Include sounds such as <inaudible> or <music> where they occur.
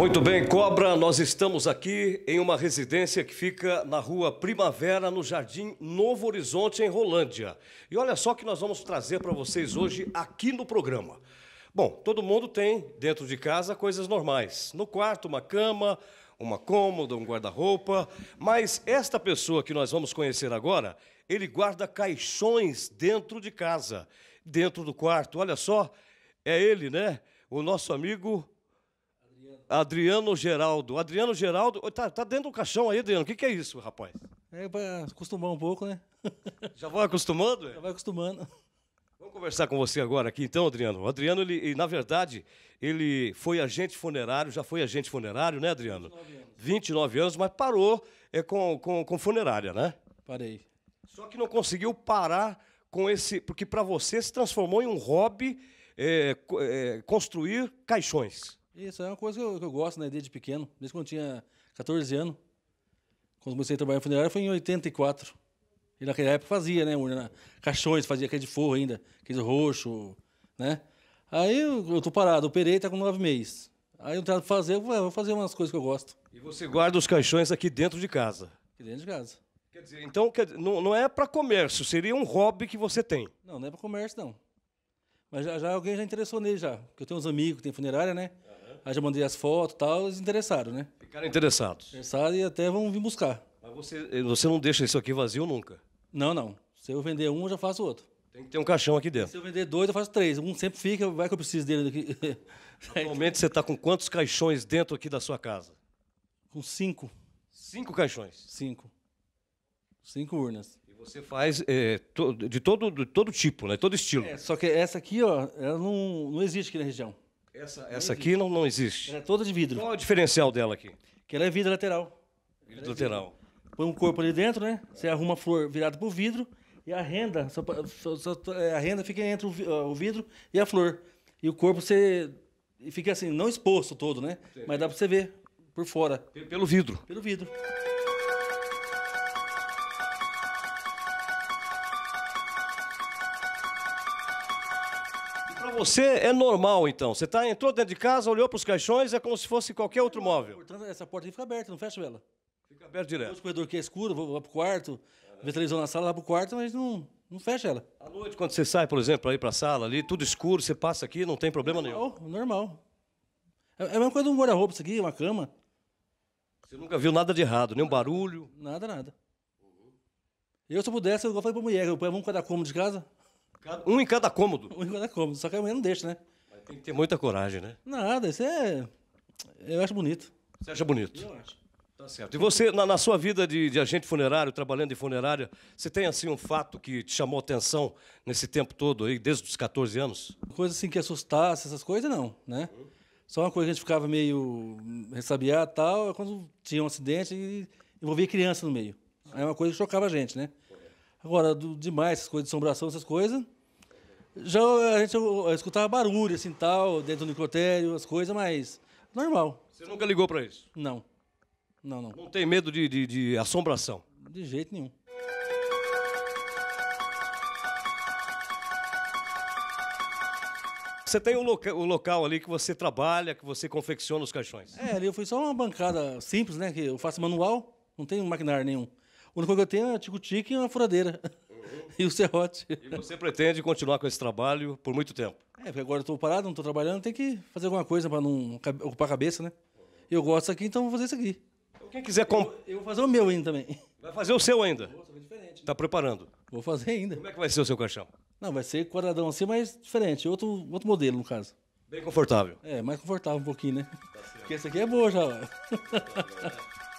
Muito bem, Cobra, nós estamos aqui em uma residência que fica na rua Primavera, no Jardim Novo Horizonte, em Rolândia. E olha só que nós vamos trazer para vocês hoje aqui no programa. Bom, todo mundo tem dentro de casa coisas normais. No quarto, uma cama, uma cômoda, um guarda-roupa. Mas esta pessoa que nós vamos conhecer agora, ele guarda caixões dentro de casa, dentro do quarto. Olha só, é ele, né? O nosso amigo Adriano Geraldo. Adriano Geraldo. Tá, tá dentro do caixão aí, Adriano. O que, que é isso, rapaz? É para acostumar um pouco, né? <laughs> Já vai acostumando? É? Já vai acostumando. Vamos conversar com você agora aqui, então, Adriano. O Adriano, ele, ele, na verdade, ele foi agente funerário, já foi agente funerário, né, Adriano? 29 anos. 29 anos, mas parou é, com, com, com funerária, né? Parei. Só que não conseguiu parar com esse. Porque para você se transformou em um hobby é, é, construir caixões. Isso é uma coisa que eu, que eu gosto, né? Desde pequeno, desde quando eu tinha 14 anos. Quando comecei a trabalhar em funerária foi em 84. E naquela época fazia, né? Urna, caixões, fazia aquele de forro ainda, aquele roxo, né? Aí eu, eu tô parado, operei, tá com nove meses. Aí eu tento fazer, eu ah, vou fazer umas coisas que eu gosto. E você guarda os caixões aqui dentro de casa? Aqui dentro de casa. Quer dizer, então quer, não, não é para comércio, seria um hobby que você tem. Não, não é para comércio, não. Mas já, já, alguém já interessou nele já. Porque eu tenho uns amigos que tem funerária, né? Aí já mandei as fotos e tal, eles interessaram, né? Ficaram interessados. Interessaram e até vão vir buscar. Mas você, você não deixa isso aqui vazio nunca? Não, não. Se eu vender um, eu já faço outro. Tem que ter um caixão aqui dentro. Se eu vender dois, eu faço três. Um sempre fica, vai que eu preciso dele. Daqui. <laughs> Normalmente você está com quantos caixões dentro aqui da sua casa? Com cinco. Cinco caixões? Cinco. Cinco urnas. E você faz é, to, de, todo, de todo tipo, né? Todo estilo. É, só que essa aqui, ó, ela não, não existe aqui na região. Essa, essa aqui não, não existe. Ela é toda de vidro. Qual é o diferencial dela aqui? Que ela é vidro lateral. Vidro é lateral. Põe um corpo ali dentro, né? Você arruma a flor virada para o vidro e a renda, só, só, é, a renda fica entre o, vidro e a flor. E o corpo você fica assim, não exposto todo, né? Mas dá para você ver por fora. Pelo vidro. Pelo vidro. Para você é normal, então. Você tá, entrou dentro de casa, olhou para os caixões, é como se fosse qualquer outro móvel. essa porta aqui fica aberta, não fecha ela. Fica aberta direto. O corredor aqui é escuro, vou, vou para o quarto, é. televisão na sala, lá para o quarto, mas não, não fecha ela. À noite, quando você sai, por exemplo, para ir para a sala ali, tudo escuro, você passa aqui, não tem problema normal, nenhum. Normal. É, é a mesma coisa de um guarda-roupa, isso aqui, uma cama. Você nunca viu nada de errado, nenhum barulho? Nada, nada. Eu, se eu pudesse, eu falei pra mulher, eu ponho um cada cômodo de casa, um em cada cômodo. Um em cada cômodo, só que a mulher não deixa, né? Mas tem que ter muita coragem, né? Nada, isso é. Eu acho bonito. Você acha bonito? Eu acho. Tá certo. E você, na, na sua vida de, de, agente funerário, trabalhando em funerária, você tem assim um fato que te chamou atenção nesse tempo todo aí, desde os 14 anos? Coisa assim que assustasse, essas coisas, não, né? Uhum. Só uma coisa que a gente ficava meio ressabiado e tal, é quando tinha um acidente e envolvia criança no meio. Aí é uma coisa que chocava a gente, né? Agora, do, demais, essas coisas de assombração, essas coisas. Já a gente eu, eu escutava barulho, assim, tal, dentro do necrotério, as coisas, mas normal. Você nunca ligou para isso? Não. Não, não. Não tem medo de, de, de assombração? De jeito nenhum. Você tem o, loca o, local ali que você trabalha, que você confecciona os caixões. É, ali eu fui só uma bancada simples, né? Que eu faço manual, não tem maquinário nenhum. O único que eu tenho é um tico-tique e uma furadeira. Uhum. <laughs> e o serrote. E você pretende continuar com esse trabalho por muito tempo? É, porque agora eu estou parado, não estou trabalhando, tem que fazer alguma coisa para não ocupar a cabeça, né? Uhum. Eu gosto disso aqui, então vou fazer isso aqui. Então, quem quiser comprar. Eu, eu, vou fazer o meu ainda também. Vai fazer o seu ainda? Vou, diferente. Né? Tá preparando? Vou fazer ainda. Como é que vai ser o seu caixão? Não, vai ser quadradão assim, mas diferente. Outro, outro modelo, no caso. Bem confortável. É, mais confortável um pouquinho, né? Tá Porque esse aqui é boa já.